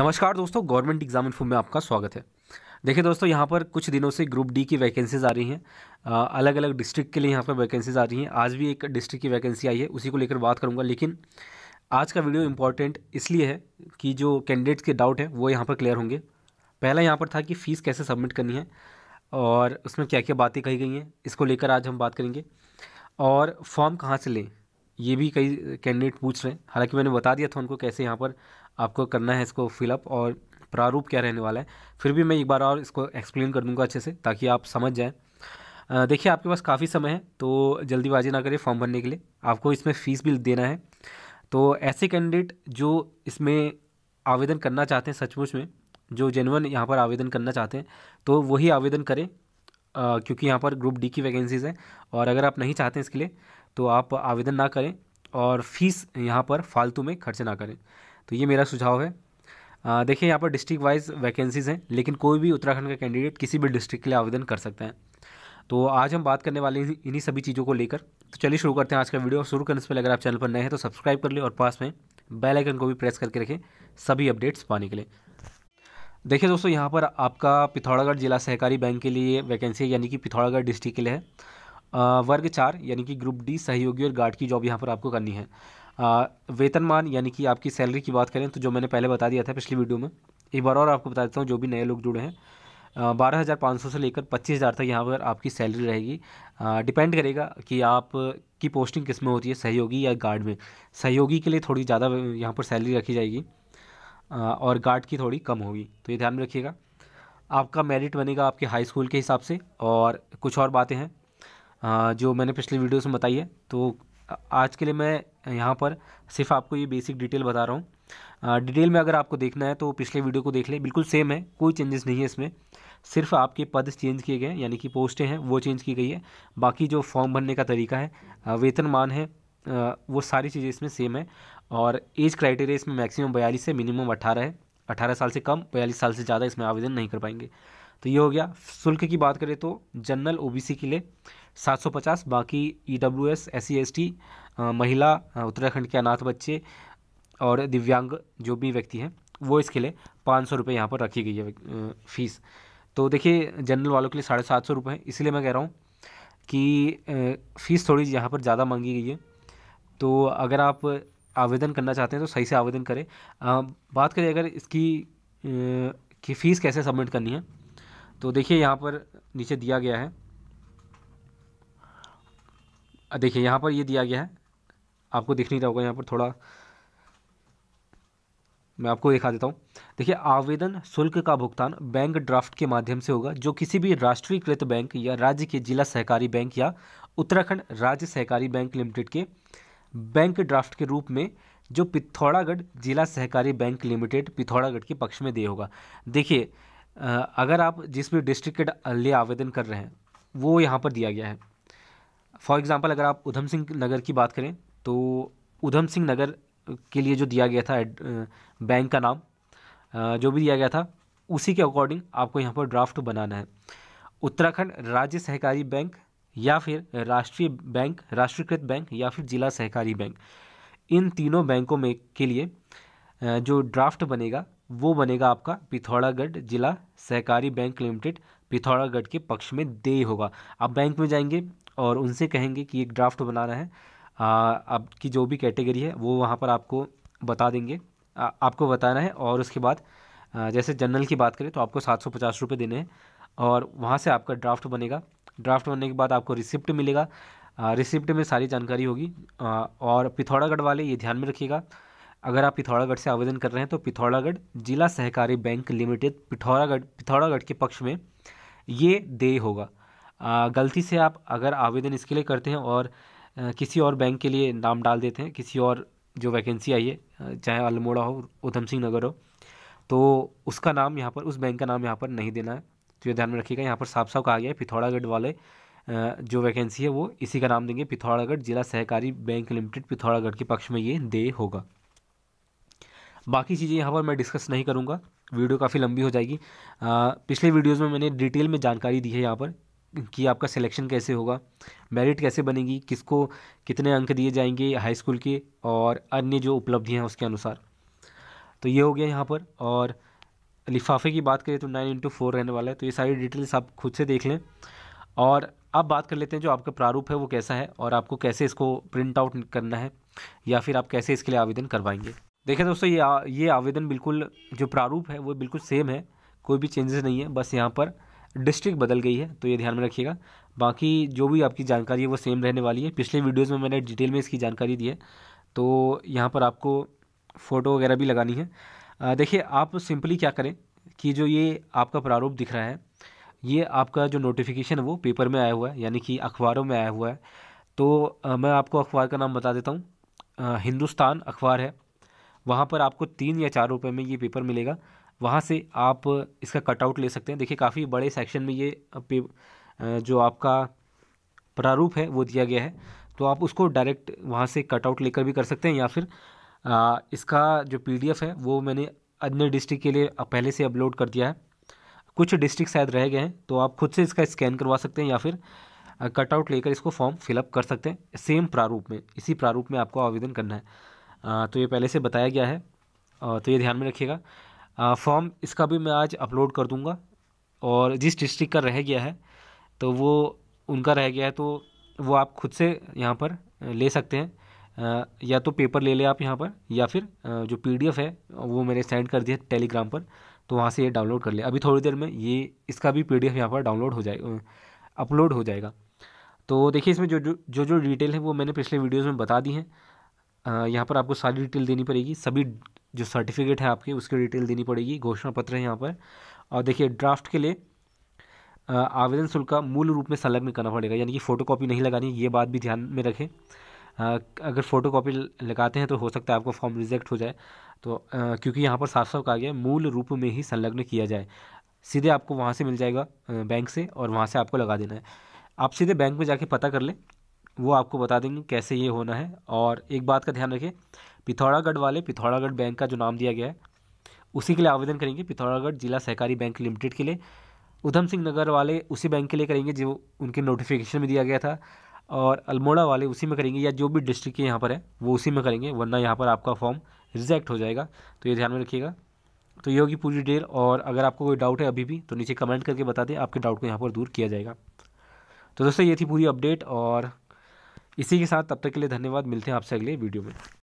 नमस्कार दोस्तों government exam info में आपका स्वागत है देखिए दोस्तों यहाँ पर कुछ दिनों से ग्रुप डी की वैकेंसीज आ रही हैं अलग अलग डिस्ट्रिक्ट के लिए यहाँ पर वैकेंसीज आ रही हैं आज भी एक डिस्ट्रिक्ट की वैकेंसी आई है उसी को लेकर बात करूँगा लेकिन आज का वीडियो इंपॉर्टेंट इसलिए है कि जो कैंडिडेट्स के डाउट है वो यहाँ पर क्लियर होंगे पहला यहाँ पर था कि फ़ीस कैसे सबमिट करनी है और उसमें क्या क्या बातें कही गई हैं इसको लेकर आज हम बात करेंगे और फॉर्म कहाँ से लें ये भी कई कैंडिडेट पूछ रहे हैं हालांकि मैंने बता दिया था उनको कैसे यहाँ पर आपको करना है इसको फिलअप और प्रारूप क्या रहने वाला है फिर भी मैं एक बार और इसको एक्सप्लेन कर दूंगा अच्छे से ताकि आप समझ जाएँ देखिए आपके पास काफ़ी समय है तो जल्दीबाजी ना करें फॉर्म भरने के लिए आपको इसमें फ़ीस भी देना है तो ऐसे कैंडिडेट जो इसमें आवेदन करना चाहते हैं सचमुच में जो जेनवन यहाँ पर आवेदन करना चाहते हैं तो वही आवेदन करें क्योंकि यहाँ पर ग्रुप डी की वैकेंसीज़ हैं और अगर आप नहीं चाहते हैं इसके लिए तो आप आवेदन ना करें और फीस यहाँ पर फालतू में खर्च ना करें तो ये मेरा सुझाव है देखिए यहाँ पर डिस्ट्रिक्ट वाइज वैकेंसीज़ हैं लेकिन कोई भी उत्तराखंड का कैंडिडेट किसी भी डिस्ट्रिक्ट के लिए आवेदन कर सकते हैं तो आज हम बात करने वाले इन्हीं सभी चीज़ों को लेकर तो चलिए शुरू करते हैं आज का वीडियो शुरू करने से पहले अगर आप चैनल पर नए हैं तो सब्सक्राइब कर लें और पास में बेल आइकन को भी प्रेस करके रखें सभी अपडेट्स पाने के लिए देखिए दोस्तों यहाँ पर आपका पिथौरागढ़ जिला सहकारी बैंक के लिए वैकेंसी है यानी कि पिथौरागढ़ डिस्ट्रिक्ट के लिए है वर्ग चार यानी कि ग्रुप डी सहयोगी और गार्ड की जॉब यहाँ पर आपको करनी है वेतनमान यानी कि आपकी सैलरी की बात करें तो जो मैंने पहले बता दिया था पिछली वीडियो में एक बार और आपको बता देता हूँ जो भी नए लोग जुड़े हैं बारह हज़ार पाँच सौ से लेकर पच्चीस हज़ार तक यहाँ पर आपकी सैलरी रहेगी डिपेंड करेगा कि आप की पोस्टिंग किस में होती है सहयोगी या गार्ड में सहयोगी के लिए थोड़ी ज़्यादा यहाँ पर सैलरी रखी जाएगी और गार्ड की थोड़ी कम होगी तो ये ध्यान में रखिएगा आपका मेरिट बनेगा आपके हाई स्कूल के हिसाब से और कुछ और बातें हैं जो मैंने पिछले वीडियोस में बताई है तो आज के लिए मैं यहाँ पर सिर्फ आपको ये बेसिक डिटेल बता रहा हूँ डिटेल में अगर आपको देखना है तो पिछले वीडियो को देख लें बिल्कुल सेम है कोई चेंजेस नहीं है इसमें सिर्फ आपके पद चेंज किए गए हैं यानी कि पोस्टें हैं वो चेंज की गई है बाकी जो फॉर्म भरने का तरीका है वेतनमान है वो सारी चीज़ें इसमें सेम है और एज क्राइटेरिया इसमें मैक्सिमम बयालीस से मिनिमम अट्ठारह है अठारह साल से कम बयालीस साल से ज़्यादा इसमें आवेदन नहीं कर पाएंगे तो ये हो गया शुल्क की बात करें तो जनरल ओबीसी के लिए 750 बाकी E W S S C S T महिला उत्तराखंड के अनाथ बच्चे और दिव्यांग जो भी व्यक्ति हैं वो इसके लिए पाँच सौ रुपये यहाँ पर रखी गई है फीस तो देखिए जनरल वालों के लिए साढ़े सात सौ रुपये इसलिए मैं कह रहा हूँ कि फ़ीस थोड़ी यहाँ पर ज़्यादा मांगी गई है तो अगर आप आवेदन करना चाहते हैं तो सही से आवेदन करें बात करें अगर इसकी कि फ़ीस कैसे सबमिट करनी है तो देखिए यहाँ पर नीचे दिया गया है देखिए यहाँ पर ये यह दिया गया है आपको दिख नहीं रहा होगा यहाँ पर थोड़ा मैं आपको दिखा देता हूँ देखिए आवेदन शुल्क का भुगतान बैंक ड्राफ्ट के माध्यम से होगा जो किसी भी राष्ट्रीयकृत बैंक या राज्य के जिला सहकारी बैंक या उत्तराखंड राज्य सहकारी बैंक लिमिटेड के बैंक ड्राफ्ट के रूप में जो पिथौरागढ़ जिला सहकारी बैंक लिमिटेड पिथौरागढ़ के पक्ष में दे होगा देखिए अगर आप जिस भी डिस्ट्रिक्ट के लिए आवेदन कर रहे हैं वो यहाँ पर दिया गया है फॉर एग्ज़ाम्पल अगर आप उधम सिंह नगर की बात करें तो उधम सिंह नगर के लिए जो दिया गया था बैंक का नाम जो भी दिया गया था उसी के अकॉर्डिंग आपको यहाँ पर ड्राफ्ट बनाना है उत्तराखंड राज्य सहकारी बैंक या फिर राष्ट्रीय बैंक राष्ट्रीयकृत बैंक या फिर जिला सहकारी बैंक इन तीनों बैंकों में के लिए जो ड्राफ्ट बनेगा वो बनेगा आपका पिथौरागढ़ जिला सहकारी बैंक लिमिटेड पिथौरागढ़ के पक्ष में दे होगा आप बैंक में जाएंगे और उनसे कहेंगे कि एक ड्राफ्ट बनाना है आपकी जो भी कैटेगरी है वो वहाँ पर आपको बता देंगे आ, आपको बताना है और उसके बाद आ, जैसे जनरल की बात करें तो आपको सात सौ पचास रुपये देने हैं और वहाँ से आपका ड्राफ्ट बनेगा ड्राफ्ट बनने के बाद आपको रिसिप्ट मिलेगा रिसिप्ट में सारी जानकारी होगी और पिथौरागढ़ वाले ये ध्यान में रखिएगा अगर आप पिथौरागढ़ से आवेदन कर रहे हैं तो पिथौरागढ़ जिला सहकारी बैंक लिमिटेड पिथौरागढ़ पिथौरागढ़ के पक्ष में ये देय होगा गलती से आप अगर आवेदन इसके लिए करते हैं और किसी और बैंक के लिए नाम डाल देते हैं किसी और जो वैकेंसी आई है चाहे अल्मोड़ा हो उधम सिंह नगर हो तो उसका नाम यहाँ पर उस बैंक का नाम यहाँ पर नहीं देना है तो ये ध्यान में रखिएगा यहाँ पर साफ साफ कहा गया है पिथौरागढ़ वाले जो वैकेंसी है वो इसी का नाम देंगे पिथौरागढ़ जिला सहकारी बैंक लिमिटेड पिथौरागढ़ के पक्ष में ये दे होगा बाकी चीज़ें यहाँ पर मैं डिस्कस नहीं करूँगा वीडियो काफ़ी लंबी हो जाएगी आ, पिछले वीडियोज़ में मैंने डिटेल में जानकारी दी है यहाँ पर कि आपका सिलेक्शन कैसे होगा मेरिट कैसे बनेगी किसको कितने अंक दिए जाएंगे हाई स्कूल के और अन्य जो उपलब्धियाँ हैं उसके अनुसार तो ये हो गया यहाँ पर और लिफाफे की बात करें तो नाइन इंटू फोर रहने वाला है तो ये सारी डिटेल्स आप खुद से देख लें और अब बात कर लेते हैं जो आपका प्रारूप है वो कैसा है और आपको कैसे इसको प्रिंट आउट करना है या फिर आप कैसे इसके लिए आवेदन करवाएंगे देखिए दोस्तों ये आ, ये आवेदन बिल्कुल जो प्रारूप है वो बिल्कुल सेम है कोई भी चेंजेस नहीं है बस यहाँ पर डिस्ट्रिक्ट बदल गई है तो ये ध्यान में रखिएगा बाकी जो भी आपकी जानकारी है वो सेम रहने वाली है पिछले वीडियोज़ में मैंने डिटेल में इसकी जानकारी दी है तो यहाँ पर आपको फ़ोटो वगैरह भी लगानी है देखिए आप सिंपली क्या करें कि जो ये आपका प्रारूप दिख रहा है ये आपका जो नोटिफिकेशन है वो पेपर में आया हुआ है यानी कि अखबारों में आया हुआ है तो आ, मैं आपको अखबार का नाम बता देता हूँ हिंदुस्तान अखबार है वहाँ पर आपको तीन या चार रुपये में ये पेपर मिलेगा वहाँ से आप इसका कटआउट ले सकते हैं देखिए काफ़ी बड़े सेक्शन में ये पे जो आपका प्रारूप है वो दिया गया है तो आप उसको डायरेक्ट वहाँ से कटआउट लेकर भी कर सकते हैं या फिर आ, इसका जो पीडीएफ है वो मैंने अन्य डिस्ट्रिक्ट के लिए पहले से अपलोड कर दिया है कुछ डिस्ट्रिक्ट शायद रह गए हैं तो आप खुद से इसका स्कैन करवा सकते हैं या फिर कटआउट लेकर इसको फॉर्म फिलअप कर सकते हैं सेम प्रारूप में इसी प्रारूप में आपको आवेदन करना है तो ये पहले से बताया गया है तो ये ध्यान में रखिएगा फॉर्म इसका भी मैं आज अपलोड कर दूँगा और जिस डिस्ट्रिक्ट का रह गया है तो वो उनका रह गया है तो वो आप खुद से यहाँ पर ले सकते हैं या तो पेपर ले लें आप यहाँ पर या फिर जो पीडीएफ है वो मैंने सेंड कर दिया टेलीग्राम पर तो वहाँ से ये डाउनलोड कर ले अभी थोड़ी देर में ये इसका भी पीडीएफ यहाँ पर डाउनलोड हो जाए अपलोड हो जाएगा तो देखिए इसमें जो जो जो जो डिटेल है वो मैंने पिछले वीडियोज़ में बता दी हैं यहाँ पर आपको सारी डिटेल देनी पड़ेगी सभी जो सर्टिफिकेट है आपके उसकी डिटेल देनी पड़ेगी घोषणा पत्र है यहाँ पर और देखिए ड्राफ्ट के लिए आवेदन शुल्क का मूल रूप में संलग्न करना पड़ेगा यानी कि फ़ोटोकॉपी नहीं लगानी ये बात भी ध्यान में रखें अगर फ़ोटोकॉपी लगाते हैं तो हो सकता है आपका फॉर्म रिजेक्ट हो जाए तो क्योंकि यहाँ पर साफ साफ कहा गया मूल रूप में ही संलग्न किया जाए सीधे आपको वहाँ से मिल जाएगा बैंक से और वहाँ से आपको लगा देना है आप सीधे बैंक में जाके पता कर लें वो आपको बता देंगे कैसे ये होना है और एक बात का ध्यान रखें पिथौरागढ़ वाले पिथौरागढ़ बैंक का जो नाम दिया गया है उसी के लिए आवेदन करेंगे पिथौरागढ़ जिला सहकारी बैंक लिमिटेड के लिए उधम सिंह नगर वाले उसी बैंक के लिए करेंगे जो उनके नोटिफिकेशन में दिया गया था और अल्मोड़ा वाले उसी में करेंगे या जो भी डिस्ट्रिक्ट के यहाँ पर है वो उसी में करेंगे वरना यहाँ पर आपका फॉर्म रिजेक्ट हो जाएगा तो ये ध्यान में रखिएगा तो ये होगी पूरी डिटेल और अगर आपको कोई डाउट है अभी भी तो नीचे कमेंट करके बता दें आपके डाउट को यहाँ पर दूर किया जाएगा तो दोस्तों ये थी पूरी अपडेट और इसी के साथ तब तक के लिए धन्यवाद मिलते हैं आपसे अगले वीडियो में